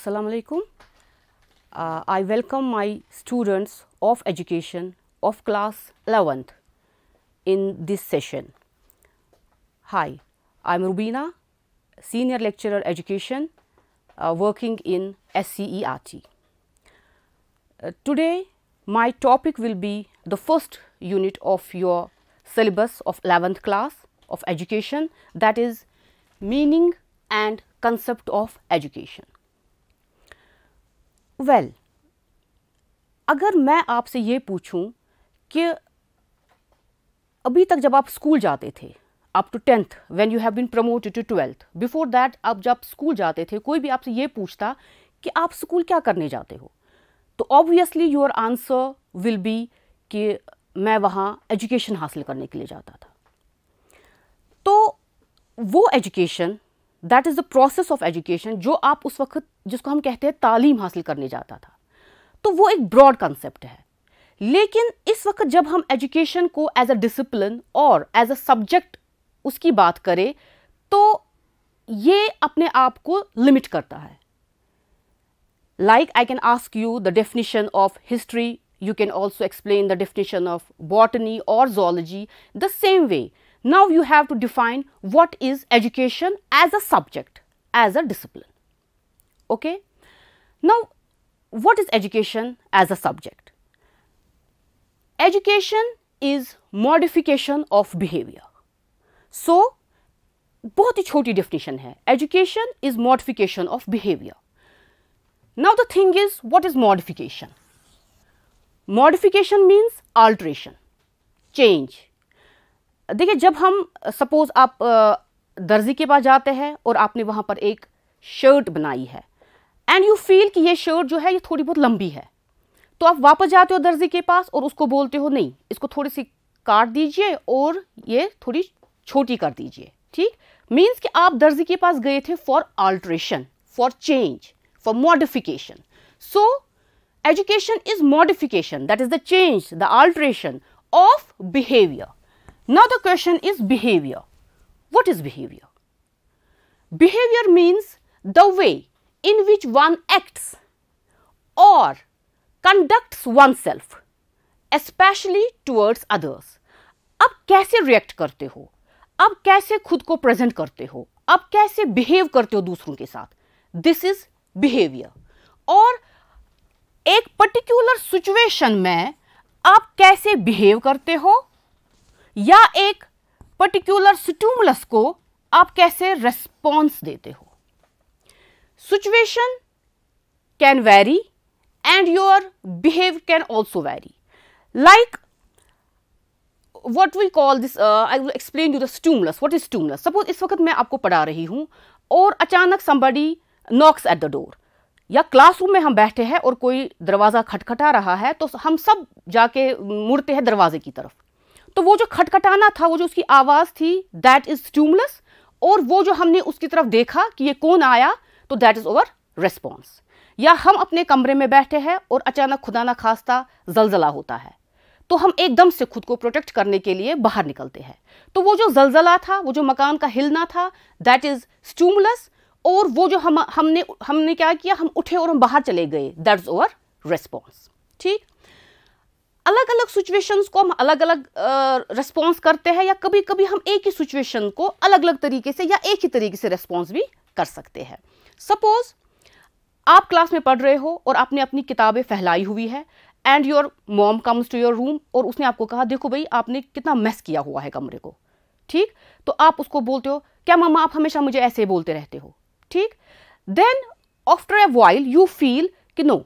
Assalamu alaikum. Uh, I welcome my students of education of class 11th in this session. Hi, I am Rubina, Senior Lecturer Education uh, working in SCERT. Uh, today my topic will be the first unit of your syllabus of 11th class of education that is meaning and concept of education. Well well, अगर मैं आपसे ये पूछूं कि अभी तक जब आप स्कूल जाते थे up to tenth when you have been promoted to twelfth before that आप जब स्कूल जाते थे कोई भी आपसे ये पूछता कि आप स्कूल क्या करने जाते हो तो obviously your answer will be कि मैं वहाँ एजुकेशन हासिल करने के लिए जाता था तो वो education that is the process of education जो आप उस वक्त जिसको हम कहते हैं तालीम हासिल करने जाता था तो वो एक ब्रॉड कंसेप्ट है लेकिन इस वक्त जब हम एजुकेशन को एज अ डिसिप्लिन और एज अ सब्जेक्ट उसकी बात करें तो ये अपने आप को लिमिट करता है like I can ask you the definition of history you can also explain the definition of botany और zoology the same way Now you have to define what is education as a subject, as a discipline. Okay. Now, what is education as a subject? Education is modification of behavior. So, बहुत ही छोटी definition है education is modification of behaviour now the thing is what is modification modification alteration, alteration change देखिए जब हम suppose आप दर्जी के पास जाते हैं और आपने वहाँ पर एक शर्ट बनाई है एंड यू फील कि ये शर्ट जो है ये थोड़ी बहुत लंबी है तो आप वापस जाते हो दर्जी के पास और उसको बोलते हो नहीं इसको थोड़ी सी काट दीजिए और ये थोड़ी छोटी कर दीजिए ठीक मीन्स कि आप दर्जी के पास गए थे for alteration for change for modification so education is modification that is the change the alteration of behaviour Now the question is behavior. What is behavior? Behavior means the way in which one acts or conducts oneself, especially towards others. अब कैसे react करते हो अब कैसे खुद को present करते हो अब कैसे बिहेव करते हो दूसरों के साथ दिस इज बिहेवियर और एक पर्टिकुलर सिचुएशन में आप कैसे बिहेव करते हो या एक पर्टिकुलर स्टूमुलस को आप कैसे रेस्पॉन्स देते हो situation can vary and your behave can also vary like what we call this I will explain you the stimulus what is stimulus suppose इस वक्त मैं आपको पढ़ा रही हूँ और अचानक somebody knocks at the door या क्लासरूम में हम बैठे हैं और कोई दरवाज़ा खटखटा रहा है तो हम सब जाके मुड़ते हैं दरवाजे की तरफ तो वो जो खटखटाना था वो जो उसकी आवाज़ थी दैट इज़ ट्यूमलेस और वो जो हमने उसकी तरफ देखा कि ये कौन आया तो दैट इज़ ओवर रेस्पॉन्स या हम अपने कमरे में बैठे हैं और अचानक खुदा ना खास्ता जलजला होता है तो हम एकदम से खुद को प्रोटेक्ट करने के लिए बाहर निकलते हैं तो वो जो जलजला था वो जो मकान का हिलना था दैट इज़ स्ट्यूमलेस और वो जो हम हमने हमने क्या किया हम उठे और हम बाहर चले गए दैट इज ओवर रेस्पॉन्स ठीक अलग अलग सिचुएशंस को हम अलग अलग रिस्पॉन्स करते हैं या कभी कभी हम एक ही सिचुएशन को अलग अलग तरीके से या एक ही तरीके से रिस्पॉन्स भी कर सकते हैं सपोज आप क्लास में पढ़ रहे हो और आपने अपनी किताबें फैलाई हुई है and your mom comes to your room और उसने आपको कहा देखो भाई आपने कितना मैस किया हुआ है कमरे को ठीक तो आप उसको बोलते हो क्या मामा आप हमेशा मुझे ऐसे बोलते रहते हो ठीक then after a while you feel कि no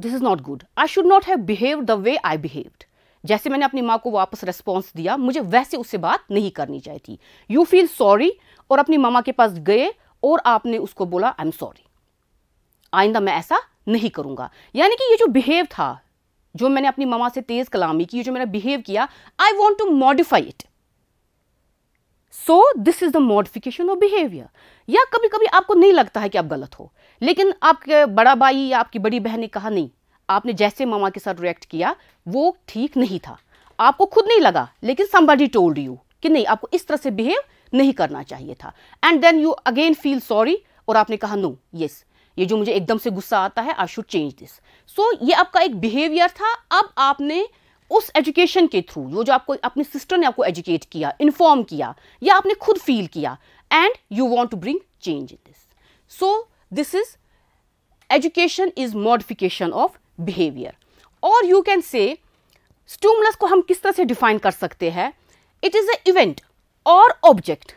this is not good I should not have behave the way I behaved जैसे मैंने अपनी माँ को वापस रेस्पॉन्स दिया मुझे वैसे उससे बात नहीं करनी चाहिए थी यू फील सॉरी और अपनी मामा के पास गए और आपने उसको बोला आई एम सॉरी आइंदा मैं ऐसा नहीं करूंगा यानी कि ये जो बिहेव था जो मैंने अपनी मामा से तेज़ कलामी की जो मैंने बिहेव किया I want to modify it so this is the modification of behaviour या कभी कभी आपको नहीं लगता है कि आप गलत हो लेकिन आपके बड़ा भाई या आपकी बड़ी बहन ने कहा नहीं आपने जैसे मामा के साथ रिएक्ट किया वो ठीक नहीं था आपको खुद नहीं लगा लेकिन समबडी टोल्ड यू कि नहीं आपको इस तरह से बिहेव नहीं करना चाहिए था and then you again feel sorry और आपने कहा नो no, यस yes. ये जो मुझे एकदम से गुस्सा आता है I should change this so ये आपका एक बिहेवियर था अब आपने उस एजुकेशन के थ्रू जो जो आपको अपने सिस्टर ने आपको एजुकेट किया इन्फॉर्म किया या आपने खुद फील किया and you want to bring change in this so This is education is modification of behavior. Or you can say stimulus को हम किस तरह से define कर सकते हैं It is an event or object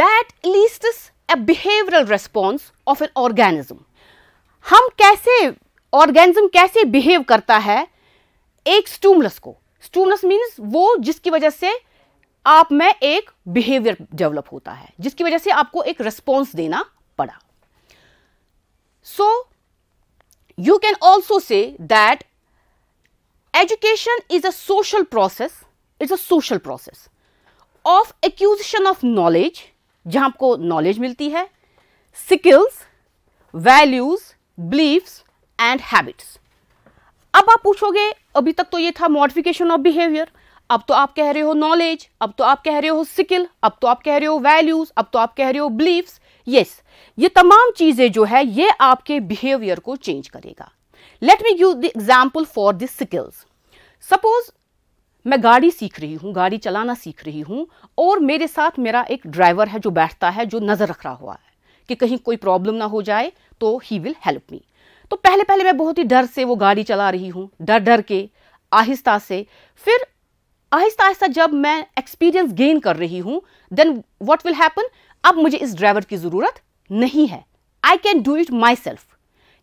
that elicits a behavioral response of an organism. हम कैसे ऑर्गेनिज्म कैसे बिहेव करता है एक स्टूमलस को स्टूमलस मीन्स वो जिसकी वजह से आप में एक बिहेवियर डेवलप होता है जिसकी वजह से आपको एक रिस्पॉन्स देना पड़ा So, you can also say that education is a social process, it's a social process of acquisition of knowledge, jahan aapko knowledge milti hai skills, values, beliefs and habits. अब आप पूछोगे अभी तक तो ये था मॉडिफिकेशन ऑफ बिहेवियर अब तो आप कह रहे हो नॉलेज अब तो आप कह रहे हो सिकिल अब तो आप कह रहे हो वैल्यूज अब तो आप कह रहे हो बिलीव्स यस ये तमाम चीजें जो है ये आपके बिहेवियर को चेंज करेगा let me give the example for this skills suppose मैं गाड़ी सीख रही हूँ गाड़ी चलाना सीख रही हूँ और मेरे साथ मेरा एक ड्राइवर है जो बैठता है जो नज़र रख रहा हुआ है कि कहीं कोई प्रॉब्लम ना हो जाए तो ही विल हेल्प मी तो पहले पहले मैं बहुत ही डर से वो गाड़ी चला रही हूँ डर डर के आहिस्ता से फिर आहिस्ता आहिस्ता जब मैं एक्सपीरियंस गेन कर रही हूँ देन वॉट विल हैपन अब मुझे इस ड्राइवर की ज़रूरत नहीं है I can do it myself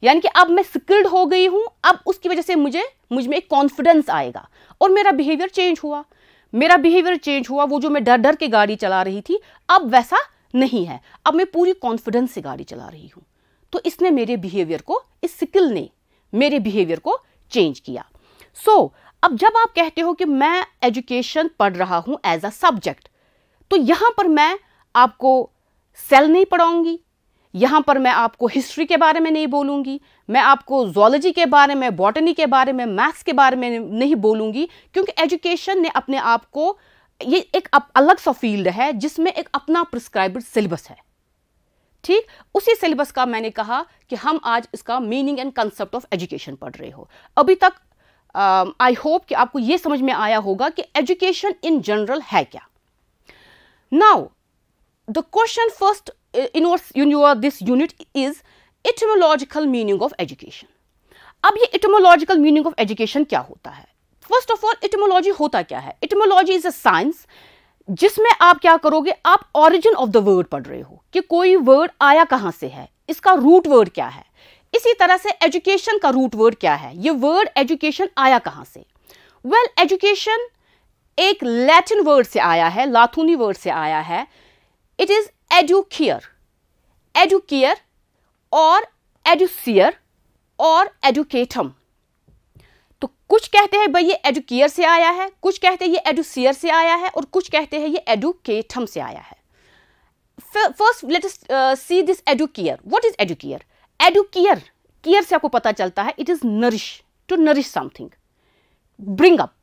यानी कि अब मैं स्किल्ड हो गई हूँ अब उसकी वजह से मुझे मुझ में एक कॉन्फिडेंस आएगा और मेरा बिहेवियर चेंज हुआ मेरा बिहेवियर चेंज हुआ वो जो मैं डर डर के गाड़ी चला रही थी अब वैसा नहीं है अब मैं पूरी कॉन्फिडेंस से गाड़ी चला रही हूँ तो इसने मेरे बिहेवियर को इस स्किल ने मेरे बिहेवियर को चेंज किया सो so, अब जब आप कहते हो कि मैं एजुकेशन पढ़ रहा हूँ एज अ सब्जेक्ट तो यहाँ पर मैं आपको सेल नहीं पढ़ाऊंगी यहाँ पर मैं आपको हिस्ट्री के बारे में नहीं बोलूँगी मैं आपको जोलॉजी के बारे में बॉटनी के बारे में मैथ्स के बारे में नहीं बोलूँगी क्योंकि एजुकेशन ने अपने आप को ये एक अलग सा फील्ड है जिसमें एक अपना प्रिस्क्राइब सिलेबस है ठीक उसी सिलेबस का मैंने कहा कि हम आज इसका meaning and concept of education पढ़ रहे हो अभी तक आई uh, होप कि आपको ये समझ में आया होगा कि एजुकेशन इन जनरल है क्या now the question first in universe this unit is etymological meaning of education अब ये इटमोलॉजिकल मीनिंग ऑफ एजुकेशन क्या होता है फर्स्ट ऑफ ऑल इटमोलॉजी होता क्या है इटमोलॉजी इज अ साइंस जिसमें आप क्या करोगे आप ऑरिजिन ऑफ द वर्ड पढ़ रहे हो कि कोई वर्ड आया कहाँ से है इसका रूट वर्ड क्या है इसी तरह से एजुकेशन का रूट वर्ड क्या है ये वर्ड एजुकेशन आया कहाँ से वेल well, एजुकेशन एक लैटिन वर्ड से आया है लाथूनी वर्ड से आया है इट इज एडुकेयर एडुकेयर और एडुसियर और एडुकेटम तो कुछ कहते हैं भाई ये एडुकेयर से आया है कुछ कहते हैं ये एडुसियर से आया है और कुछ कहते हैं ये एडुकेटम से आया है first let us see this एडुकेयर व्हाट इज एडुकेयर एडुकेयर केयर से आपको पता चलता है it is nourish to nourish something bring up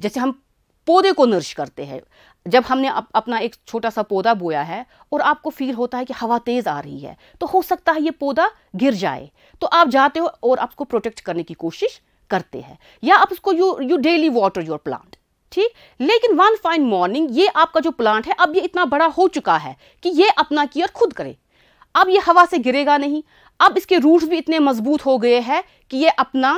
जैसे हम पौधे को नरिश करते हैं जब हमने अप, अपना एक छोटा सा पौधा बोया है और आपको फील होता है कि हवा तेज़ आ रही है तो हो सकता है ये पौधा गिर जाए तो आप जाते हो और आपको प्रोटेक्ट करने की कोशिश करते हैं या आप उसको you you daily water your plant ठीक लेकिन वन फाइन मॉर्निंग ये आपका जो प्लांट है अब ये इतना बड़ा हो चुका है कि ये अपना केयर खुद करे अब ये हवा से गिरेगा नहीं अब इसके रूट्स भी इतने मजबूत हो गए हैं कि ये अपना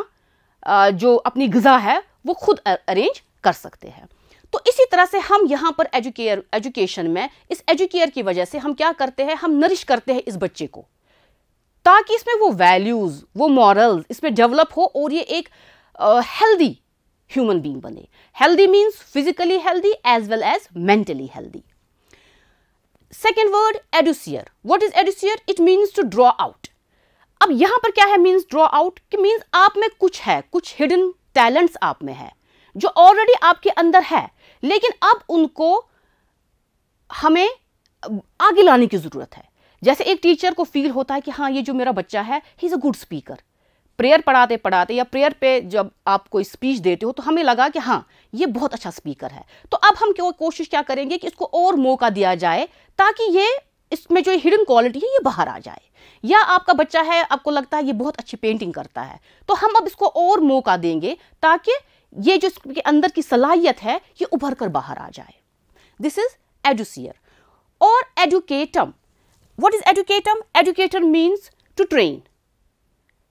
जो अपनी गज़ा है वो खुद अरेंज कर सकते हैं तो इसी तरह से हम यहाँ पर एजुकेयर एजुकेशन में इस एजुकेयर की वजह से हम क्या करते हैं हम नरिश करते हैं इस बच्चे को ताकि इसमें वो वैल्यूज़ वो मॉरल्स इसमें डेवलप हो और ये एक हेल्दी ह्यूमन बींग बने healthy means physically healthy as well as mentally healthy second word एडुसियर वॉट इज एडुसियर it means to draw out अब यहां पर क्या है मीन्स ड्रॉ आउट कि मीन्स आप में कुछ है कुछ हिडन टैलेंट्स आप में है जो ऑलरेडी आपके अंदर है लेकिन अब उनको हमें आगे लाने की ज़रूरत है जैसे एक टीचर को फील होता है कि हाँ ये जो मेरा बच्चा है he is a good speaker prayer पढ़ाते पढ़ाते या प्रेयर पे जब आप कोई स्पीच देते हो तो हमें लगा कि हाँ ये बहुत अच्छा स्पीकर है तो अब हम क्यों कोशिश क्या करेंगे कि इसको और मौका दिया जाए ताकि ये इसमें जो हिडन क्वालिटी है ये बाहर आ जाए या आपका बच्चा है आपको लगता है ये बहुत अच्छी पेंटिंग करता है तो हम अब इसको और मौका देंगे ताकि ये जो इसके अंदर की सलाहियत है ये उभर कर बाहर आ जाए दिस इज एडुसियर और एडुकेटम वट इज एडुकेटम एडुकेटर मीन्स टू ट्रेन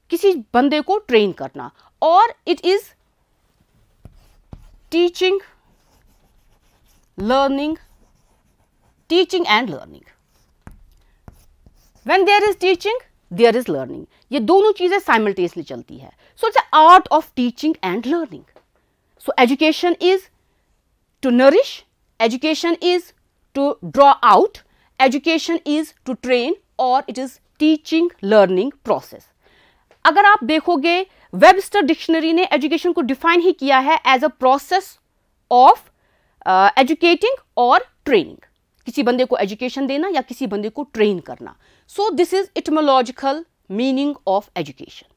किसी बंदे को ट्रेन करना और it is teaching learning teaching and learning when there is teaching there is learning ये दोनों चीजें साइमल्टेनियसली चलती है so it's art of teaching and learning So, education is to nourish, education is to draw out, education is to train और it is teaching learning process अगर आप देखोगे Webster dictionary ने एजुकेशन को डिफाइन ही किया है as a process of educating और ट्रेनिंग किसी बंदे को एजुकेशन देना या किसी बंदे को ट्रेन करना so this is etymological meaning of education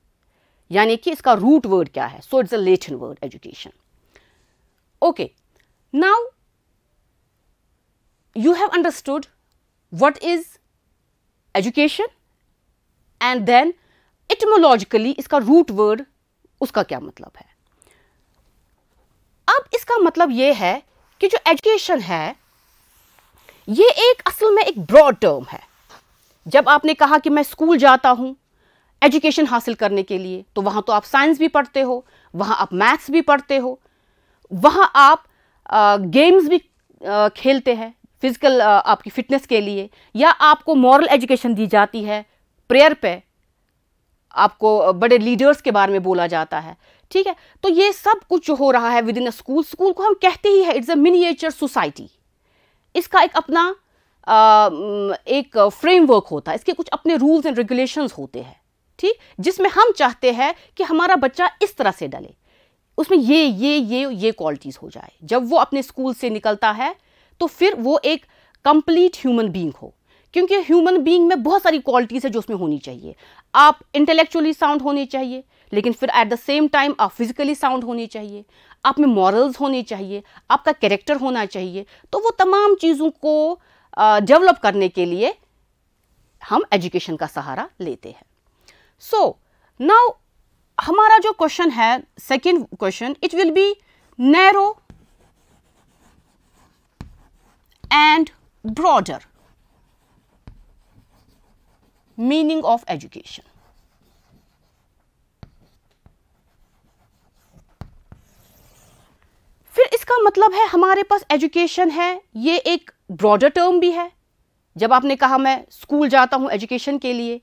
यानी कि इसका रूट वर्ड क्या है so it's a Latin word education Okay, now you have understood what is education and then etymologically इसका रूट वर्ड उसका क्या मतलब है अब इसका मतलब यह है कि जो एजुकेशन है यह एक असल में एक ब्रॉड टर्म है जब आपने कहा कि मैं स्कूल जाता हूं एजुकेशन हासिल करने के लिए तो वहां तो आप साइंस भी पढ़ते हो वहां आप मैथ्स भी पढ़ते हो वहाँ आप गेम्स भी खेलते हैं फिज़िकल आपकी फ़िटनेस के लिए या आपको मॉरल एजुकेशन दी जाती है प्रेयर पे आपको बड़े लीडर्स के बारे में बोला जाता है ठीक है तो ये सब कुछ जो हो रहा है within a school school को हम कहते ही है इट्स अ मिनिएचर सोसाइटी इसका एक अपना आ, एक फ्रेमवर्क होता है इसके कुछ अपने रूल्स एंड रेगुलेशंस होते हैं ठीक जिसमें हम चाहते हैं कि हमारा बच्चा इस तरह से डले उसमें ये ये ये ये क्वालिटीज़ हो जाए जब वो अपने स्कूल से निकलता है तो फिर वो एक कंप्लीट ह्यूमन बींग हो क्योंकि ह्यूमन बींग में बहुत सारी क्वालिटीज़ है जो उसमें होनी चाहिए आप इंटेलेक्चुअली साउंड होने चाहिए लेकिन फिर एट द सेम टाइम आप फिजिकली साउंड होने चाहिए आप में मॉरल्स होने चाहिए आपका कैरेक्टर होना चाहिए तो वो तमाम चीज़ों को डेवलप करने के लिए हम एजुकेशन का सहारा लेते हैं सो नाउ हमारा जो क्वेश्चन है second question it will be narrow and broader meaning of education फिर इसका मतलब है हमारे पास एजुकेशन है ये एक ब्रॉडर टर्म भी है जब आपने कहा मैं स्कूल जाता हूं एजुकेशन के लिए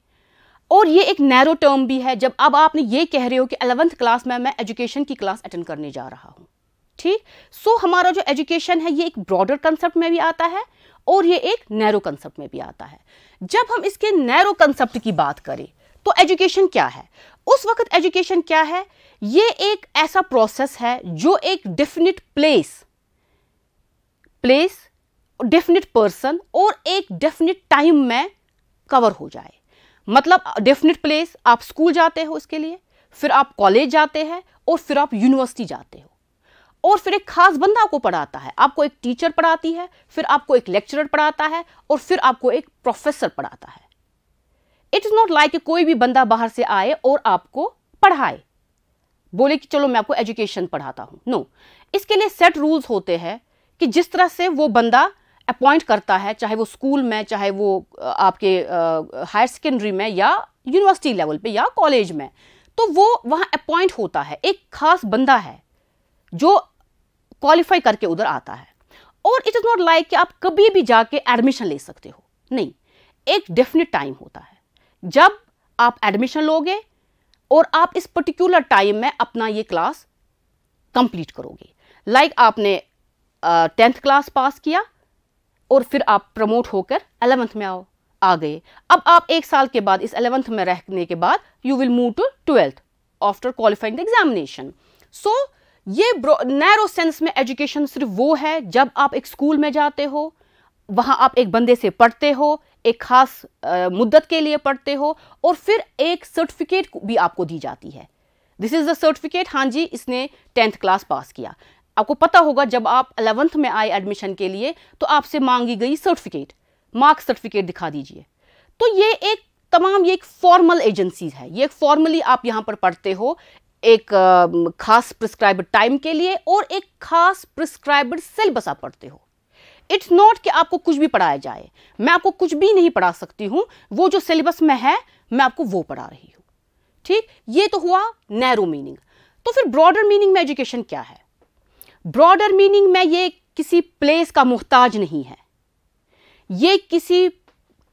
और ये एक नैरो टर्म भी है जब अब आपने ये कह रहे हो कि अलेवंथ क्लास में मैं एजुकेशन की क्लास अटेंड करने जा रहा हूँ ठीक सो so, हमारा जो एजुकेशन है ये एक ब्रॉडर कंसेप्ट में भी आता है और ये एक नैरो कंसेप्ट में भी आता है जब हम इसके नैरो कंसेप्ट की बात करें तो एजुकेशन क्या है उस वक्त एजुकेशन क्या है ये एक ऐसा प्रोसेस है जो एक definite place place definite person और एक डेफिनेट टाइम में कवर हो जाए मतलब डेफिनेट प्लेस आप स्कूल जाते हो इसके लिए फिर आप कॉलेज जाते हैं और फिर आप यूनिवर्सिटी जाते हो और फिर एक खास बंदा आपको पढ़ाता है आपको एक टीचर पढ़ाती है फिर आपको एक लेक्चरर पढ़ाता है और फिर आपको एक प्रोफेसर पढ़ाता है इट इज़ नॉट लाइक कोई भी बंदा बाहर से आए और आपको पढ़ाए बोले कि चलो मैं आपको एजुकेशन पढ़ाता हूँ नो no. इसके लिए सेट रूल्स होते हैं कि जिस तरह से वो बंदा अपॉइंट करता है चाहे वो स्कूल में चाहे वो आपके हायर सेकेंडरी में या यूनिवर्सिटी लेवल पे या कॉलेज में तो वो वहाँ अपॉइंट होता है एक खास बंदा है जो क्वालिफाई करके उधर आता है और इट इज़ नॉट लाइक कि आप कभी भी जाके एडमिशन ले सकते हो नहीं एक डेफिनेट टाइम होता है जब आप एडमिशन लोगे और आप इस पर्टिकुलर टाइम में अपना ये क्लास कंप्लीट करोगे लाइक like आपने टेंथ क्लास पास किया और फिर आप प्रमोट होकर अलेवंथ में आओ आ गए अब आप एक साल के बाद इस अलेवंथ में रहने के बाद you will move to twelfth after qualifying the examination so ये नैरो सेंस में एजुकेशन सिर्फ वो है जब आप एक स्कूल में जाते हो वहाँ आप एक बंदे से पढ़ते हो एक खास मुद्दत के लिए पढ़ते हो और फिर एक सर्टिफिकेट भी आपको दी जाती है दिस इज़ द सर्टिफिकेट हाँ जी इसने टेंथ क्लास पास किया आपको पता होगा जब आप अलेवंथ में आए एडमिशन के लिए तो आपसे मांगी गई सर्टिफिकेट मार्क्स सर्टिफिकेट दिखा दीजिए तो ये एक तमाम ये एक फॉर्मल एजेंसी है ये फॉर्मली आप यहाँ पर पढ़ते हो एक खास प्रिस्क्राइब टाइम के लिए और एक खास प्रिस्क्राइब सिलेबस आप पढ़ते हो इट्स नॉट कि आपको कुछ भी पढ़ाया जाए मैं आपको कुछ भी नहीं पढ़ा सकती हूँ वो जो सिलेबस में है मैं आपको वो पढ़ा रही हूँ ठीक ये तो हुआ नैरो मीनिंग तो फिर ब्रॉडर मीनिंग में एजुकेशन क्या है ब्रॉडर मीनिंग में ये किसी प्लेस का मोहताज नहीं है ये किसी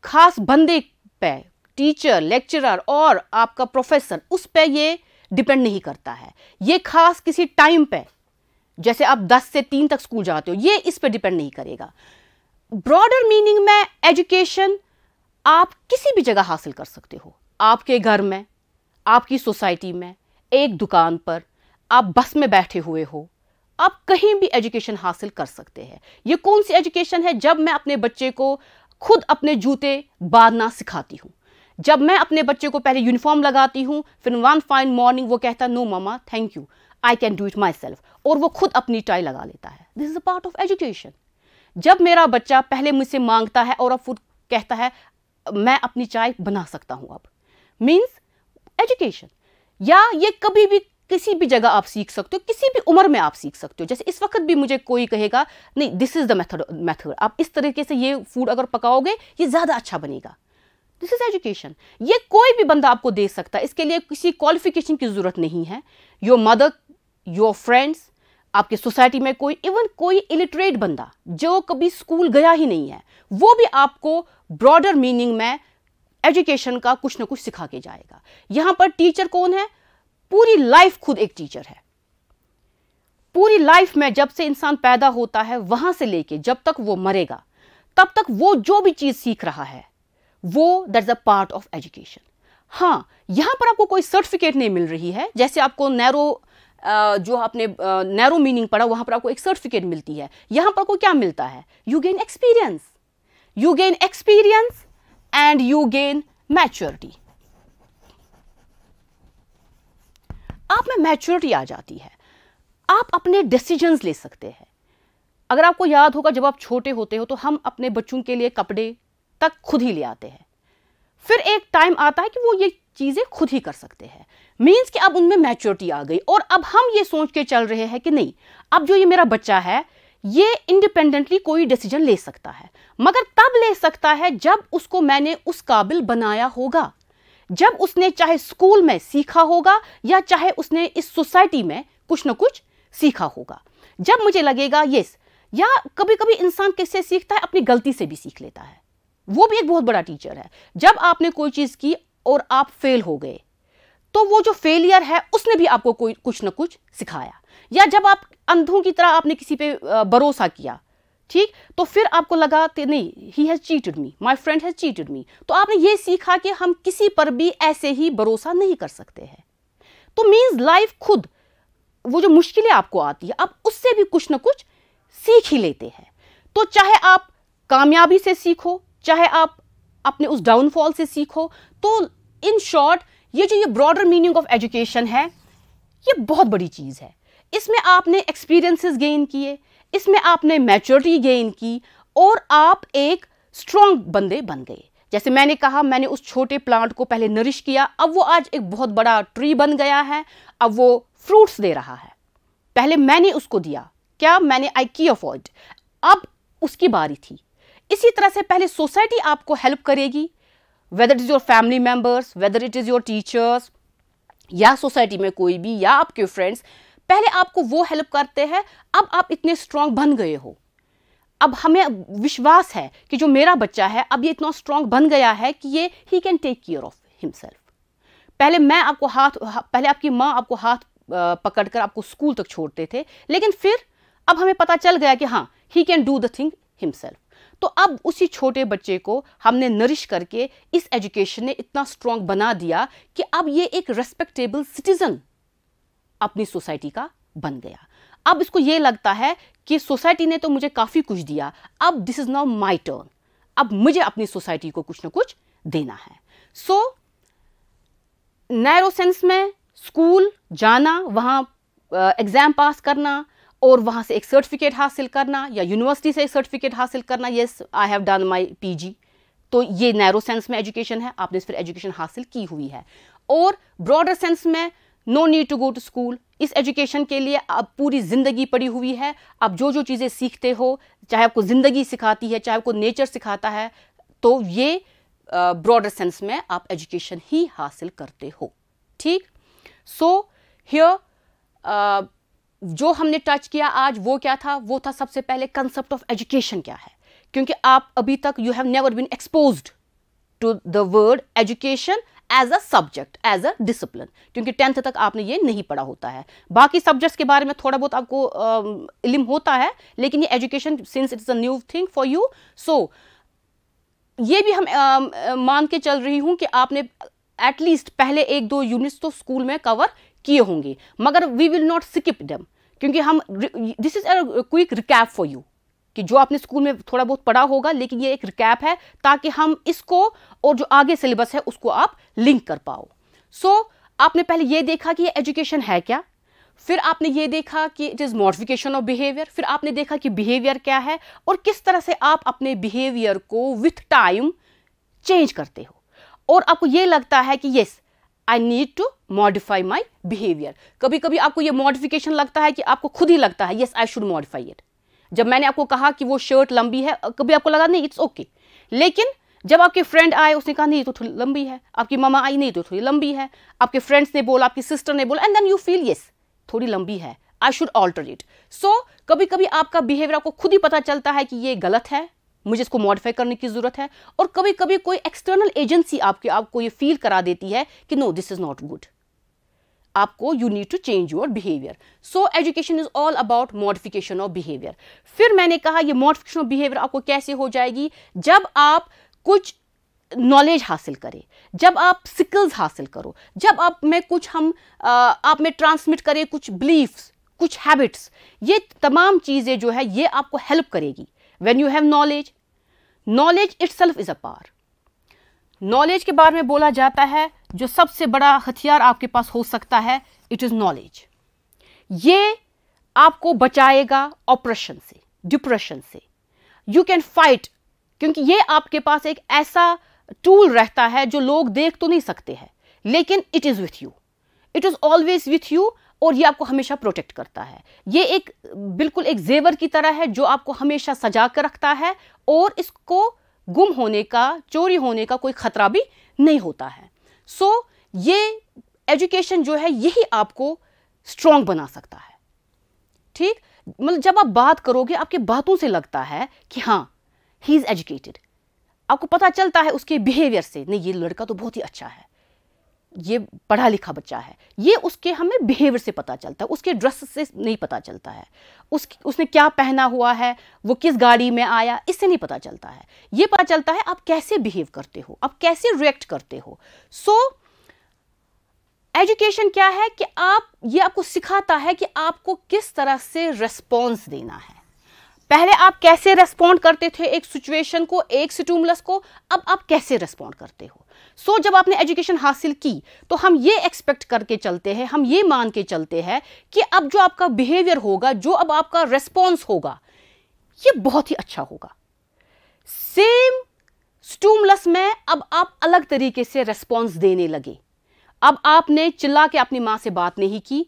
खास बंदे पे टीचर लेक्चरर और आपका प्रोफेसर उस पर ये डिपेंड नहीं करता है ये खास किसी टाइम पे जैसे आप 10 से 3 तक स्कूल जाते हो ये इस पर डिपेंड नहीं करेगा ब्रॉडर मीनिंग में एजुकेशन आप किसी भी जगह हासिल कर सकते हो आपके घर में आपकी सोसाइटी में एक दुकान पर आप बस में बैठे हुए हो आप कहीं भी एजुकेशन हासिल कर सकते हैं ये कौन सी एजुकेशन है जब मैं अपने बच्चे को खुद अपने जूते बांधना सिखाती हूँ जब मैं अपने बच्चे को पहले यूनिफॉर्म लगाती हूँ फिर वन फाइन मॉर्निंग वो कहता है no mama thank you I can do it myself और वो खुद अपनी टाई लगा लेता है this is a part of education जब मेरा बच्चा पहले मुझसे मांगता है और अब खुद कहता है मैं अपनी चाय बना सकता हूँ अब मीन्स एजुकेशन या ये कभी भी किसी भी जगह आप सीख सकते हो किसी भी उम्र में आप सीख सकते हो जैसे इस वक्त भी मुझे कोई कहेगा नहीं this is the method method आप इस तरीके से ये फूड अगर पकाओगे ये ज़्यादा अच्छा बनेगा दिस इज़ एजुकेशन ये कोई भी बंदा आपको दे सकता है इसके लिए किसी क्वालिफिकेशन की ज़रूरत नहीं है योर मदर योर फ्रेंड्स आपके सोसाइटी में कोई इवन कोई इलिटरेट बंदा जो कभी स्कूल गया ही नहीं है वो भी आपको ब्रॉडर मीनिंग में एजुकेशन का कुछ ना कुछ सिखा के जाएगा यहाँ पर टीचर कौन है पूरी लाइफ खुद एक टीचर है पूरी लाइफ में जब से इंसान पैदा होता है वहां से लेके जब तक वो मरेगा तब तक वो जो भी चीज सीख रहा है वो that a part of education हाँ यहां पर आपको कोई सर्टिफिकेट नहीं मिल रही है जैसे आपको नैरो जो आपने नैरो मीनिंग पढ़ा वहां पर आपको एक सर्टिफिकेट मिलती है यहां पर आपको क्या मिलता है you gain experience you gain experience and you gain maturity आप में मैच्योरिटी आ जाती है आप अपने डिसीजंस ले सकते हैं अगर आपको याद होगा जब आप छोटे होते हो तो हम अपने बच्चों के लिए कपड़े तक खुद ही ले आते हैं फिर एक टाइम आता है कि वो ये चीज़ें खुद ही कर सकते हैं मीन्स कि अब उनमें मैच्योरिटी आ गई और अब हम ये सोच के चल रहे हैं कि नहीं अब जो ये मेरा बच्चा है ये इंडिपेंडेंटली कोई डिसीजन ले सकता है मगर तब ले सकता है जब उसको मैंने उस काबिल बनाया होगा जब उसने चाहे स्कूल में सीखा होगा या चाहे उसने इस सोसाइटी में कुछ ना कुछ सीखा होगा जब मुझे लगेगा यस या कभी कभी इंसान किससे सीखता है अपनी गलती से भी सीख लेता है वो भी एक बहुत बड़ा टीचर है जब आपने कोई चीज़ की और आप फेल हो गए तो वो जो फेलियर है उसने भी आपको कोई कुछ ना कुछ सिखाया या जब आप अंधों की तरह आपने किसी पे भरोसा किया ठीक तो फिर आपको लगा नहीं he has cheated me my friend has cheated me तो आपने ये सीखा कि हम किसी पर भी ऐसे ही भरोसा नहीं कर सकते हैं तो मीन्स लाइफ खुद वो जो मुश्किलें आपको आती है आप उससे भी कुछ ना कुछ सीख ही लेते हैं तो चाहे आप कामयाबी से सीखो चाहे आप अपने उस डाउनफॉल से सीखो तो इन शॉर्ट ये जो ये ब्रॉडर मीनिंग ऑफ एजुकेशन है ये बहुत बड़ी चीज़ है इसमें आपने एक्सपीरियंसेस गेन किए इसमें आपने मैच्योरिटी गेन की और आप एक स्ट्रॉन्ग बंदे बन गए जैसे मैंने कहा मैंने उस छोटे प्लांट को पहले नरिश किया अब वो आज एक बहुत बड़ा ट्री बन गया है अब वो फ्रूट्स दे रहा है पहले मैंने उसको दिया क्या मैंने आई की अफोर्ड अब उसकी बारी थी इसी तरह से पहले सोसाइटी आपको हेल्प करेगी whether it is your family members whether it is your teachers या सोसाइटी में कोई भी या आपके फ्रेंड्स पहले आपको वो हेल्प करते हैं अब आप इतने स्ट्रांग बन गए हो अब हमें विश्वास है कि जो मेरा बच्चा है अब ये इतना स्ट्रांग बन गया है कि ये he can take care of himself पहले मैं आपको हाथ पहले आपकी माँ आपको हाथ पकड़कर आपको स्कूल तक छोड़ते थे लेकिन फिर अब हमें पता चल गया कि हाँ he can do the thing himself तो अब उसी छोटे बच्चे को हमने नरिश करके इस एजुकेशन ने इतना स्ट्रांग बना दिया कि अब ये एक रेस्पेक्टेबल सिटीजन अपनी सोसाइटी का बन गया अब इसको ये लगता है कि सोसाइटी ने तो मुझे काफ़ी कुछ दिया अब this is now my turn अब मुझे अपनी सोसाइटी को कुछ ना कुछ देना है सो so, नैरो सेंस में स्कूल जाना वहाँ एग्ज़ाम पास करना और वहाँ से एक सर्टिफिकेट हासिल करना या यूनिवर्सिटी से एक सर्टिफिकेट हासिल करना yes I have done my PG तो ये नैरो सेंस में एजुकेशन है आपने इस पर एजुकेशन हासिल की हुई है और ब्रॉडर सेंस में no need to go to school इस एजुकेशन के लिए आप पूरी ज़िंदगी पड़ी हुई है आप जो जो चीज़ें सीखते हो चाहे आपको ज़िंदगी सिखाती है चाहे आपको नेचर सिखाता है तो ये ब्रॉडर uh, सेंस में आप एजुकेशन ही हासिल करते हो ठीक सो हियर जो हमने टच किया आज वो क्या था वो था सबसे पहले कंसेप्ट ऑफ एजुकेशन क्या है क्योंकि आप अभी तक you have never been expose to the word education as a subject as a discipline क्योंकि टेंथ तक आपने ये नहीं पढ़ा होता है बाकी सब्जेक्ट्स के बारे में थोड़ा बहुत आपको इलम होता है लेकिन ये education since it's a new thing for you so ये भी हम uh, मान के चल रही हूँ कि आपने एटलीस्ट पहले एक दो यूनिट्स तो स्कूल में कवर किए होंगे मगर we will not skip them क्योंकि हम this is a quick recap for you कि जो आपने स्कूल में थोड़ा बहुत पढ़ा होगा लेकिन ये एक रिकैप है ताकि हम इसको और जो आगे सिलेबस है उसको आप लिंक कर पाओ सो so, आपने पहले ये देखा कि ये एजुकेशन है क्या फिर आपने ये देखा कि it is modification of behaviour फिर आपने देखा कि बिहेवियर क्या है और किस तरह से आप अपने बिहेवियर को विथ टाइम चेंज करते हो और आपको ये लगता है कि yes I need to modify my behaviour कभी कभी आपको ये मॉडिफिकेशन लगता है कि आपको खुद ही लगता है yes I should modify it जब मैंने आपको कहा कि वो शर्ट लंबी है कभी आपको लगा नहीं इट्स ओके okay. लेकिन जब आपके फ्रेंड आए उसने कहा नहीं तो थोड़ी लंबी है आपकी मामा आई नहीं तो थोड़ी लंबी है आपके फ्रेंड्स ने बोला आपकी सिस्टर ने बोला and then you feel yes थोड़ी लंबी है I should alter it so कभी कभी आपका बिहेवियर आपको खुद ही पता चलता है कि ये गलत है मुझे इसको मॉडिफाई करने की ज़रूरत है और कभी कभी कोई एक्सटर्नल एजेंसी आपके आपको ये फील करा देती है कि no this is not good आपको you need to change your behaviour so education is all about modification of behaviour फिर मैंने कहा ये मॉडिफिकेशन ऑफ बिहेवियर आपको कैसे हो जाएगी जब आप कुछ नॉलेज हासिल करें जब आप स्किल्स हासिल करो जब आप में कुछ हम आ, आप में ट्रांसमिट करें कुछ बिलीफ्स कुछ हैबिट्स ये तमाम चीज़ें जो है ये आपको हेल्प करेगी when you have knowledge knowledge itself is a power knowledge के बारे में बोला जाता है जो सबसे बड़ा हथियार आपके पास हो सकता है इट इज़ नॉलेज ये आपको बचाएगा ऑपरेशन से डिप्रेशन से यू कैन फाइट क्योंकि ये आपके पास एक ऐसा टूल रहता है जो लोग देख तो नहीं सकते हैं लेकिन it is with you it is always with you और ये आपको हमेशा प्रोटेक्ट करता है ये एक बिल्कुल एक जेवर की तरह है जो आपको हमेशा सजा कर रखता है और इसको गुम होने का चोरी होने का कोई ख़तरा भी नहीं होता है सो so, ये एजुकेशन जो है यही आपको स्ट्रॉन्ग बना सकता है ठीक मतलब जब आप बात करोगे आपकी बातों से लगता है कि हाँ ही इज़ एजुकेटेड आपको पता चलता है उसके बिहेवियर से नहीं ये लड़का तो बहुत ही अच्छा है ये पढ़ा लिखा बच्चा है ये उसके हमें बिहेवियर से पता चलता है उसके ड्रेस से नहीं पता चलता है उस उसने क्या पहना हुआ है वो किस गाड़ी में आया इससे नहीं पता चलता है ये पता चलता है आप कैसे बिहेव करते हो आप कैसे रिएक्ट करते हो सो so, एजुकेशन क्या है कि आप ये आपको सिखाता है कि आपको किस तरह से रेस्पॉन्स देना है पहले आप कैसे रेस्पॉन्ड करते थे एक सिचुएशन को एक सिटूमलस को अब आप कैसे रेस्पॉन्ड करते हो सो so, जब आपने एजुकेशन हासिल की तो हम ये एक्सपेक्ट करके चलते हैं हम ये मान के चलते हैं कि अब जो आपका बिहेवियर होगा जो अब आपका रेस्पॉन्स होगा ये बहुत ही अच्छा होगा सेम स्टूमलस में अब आप अलग तरीके से रेस्पॉन्स देने लगे अब आपने चिल्ला के अपनी माँ से बात नहीं की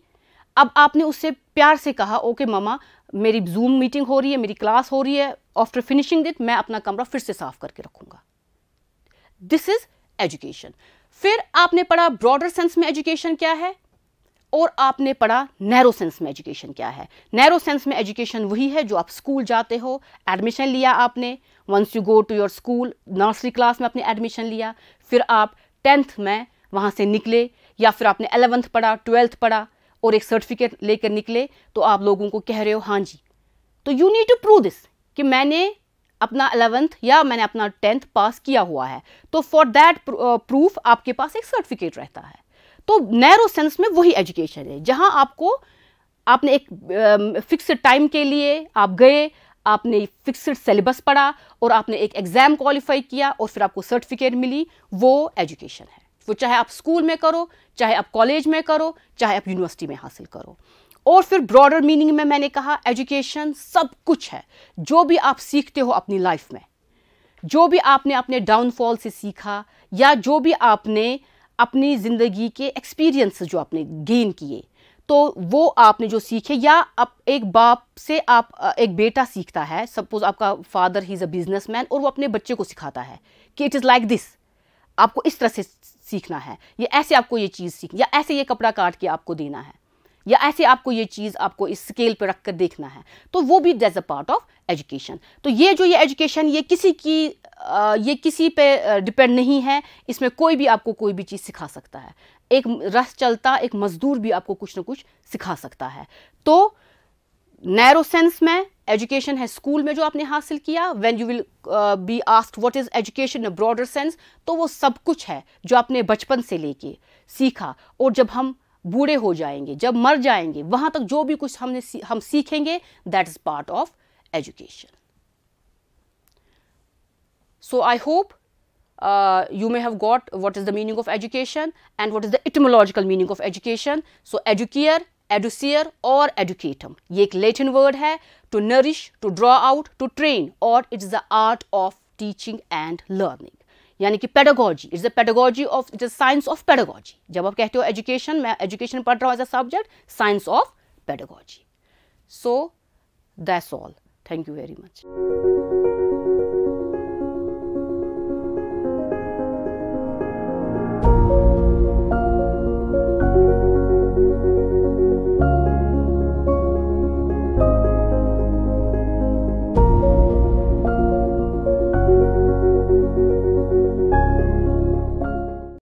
अब आपने उससे प्यार से कहा ओके मामा मेरी जूम मीटिंग हो रही है मेरी क्लास हो रही है आफ्टर फिनिशिंग दिट मैं अपना कमरा फिर से साफ करके रखूंगा दिस इज़ एजुकेशन फिर आपने पढ़ा ब्रॉडर सेंस में एजुकेशन क्या है और आपने पढ़ा नैरो सेंस में एजुकेशन क्या है नैरो सेंस में एजुकेशन वही है जो आप स्कूल जाते हो एडमिशन लिया आपने once you go to your school nursery class में आपने एडमिशन लिया फिर आप टेंथ में वहाँ से निकले या फिर आपने एलेवंथ पढ़ा ट्वेल्थ पढ़ा और एक सर्टिफिकेट लेकर निकले तो आप लोगों को कह रहे हो हाँ जी तो you need to prove this कि मैंने अपना अलेवेंथ या मैंने अपना टेंथ पास किया हुआ है तो फॉर दैट प्रूफ आपके पास एक सर्टिफिकेट रहता है तो नैरो सेंस में वही एजुकेशन है जहाँ आपको आपने एक फिक्स uh, टाइम के लिए आप गए आपने फिक्सड सिलेबस पढ़ा और आपने एक एग्ज़ाम क्वालिफाई किया और फिर आपको सर्टिफिकेट मिली वो एजुकेशन है वो चाहे आप स्कूल में करो चाहे आप कॉलेज में करो चाहे आप यूनिवर्सिटी में हासिल करो और फिर ब्रॉडर मीनिंग में मैंने कहा एजुकेशन सब कुछ है जो भी आप सीखते हो अपनी लाइफ में जो भी आपने अपने डाउनफॉल से सीखा या जो भी आपने अपनी ज़िंदगी के एक्सपीरियंस जो आपने गेन किए तो वो आपने जो सीखे या आप एक बाप से आप एक बेटा सीखता है सपोज आपका father he is a business और वो अपने बच्चे को सिखाता है कि इट इज़ लाइक दिस आपको इस तरह से सीखना है या ऐसे आपको ये चीज़ सीख या ऐसे ये कपड़ा काट के आपको देना है या ऐसे आपको ये चीज़ आपको इस स्केल पर रखकर देखना है तो वो भी that's a part of education तो ये जो ये एजुकेशन ये किसी की आ, ये किसी पे डिपेंड नहीं है इसमें कोई भी आपको कोई भी चीज़ सिखा सकता है एक रस चलता एक मज़दूर भी आपको कुछ ना कुछ सिखा सकता है तो नैरो सेंस में एजुकेशन है स्कूल में जो आपने हासिल किया when you will be ask what is education broader sense तो वो सब कुछ है जो आपने बचपन से लेके सीखा और जब हम बूढ़े हो जाएंगे जब मर जाएंगे वहां तक जो भी कुछ हमने हम सीखेंगे that is part of education so I hope you may have got what is the meaning of education and what is the etymological meaning of education so educare educere और एडुकेटम ये एक लेटिन वर्ड है to nourish to draw out to train और it is the art of teaching and learning यानी कि pedagogy it's the pedagogy of it is science of pedagogy जब आप कहते हो एजुकेशन मैं एजुकेशन पढ़ रहा हूँ as a subject science of pedagogy so that's all thank you very much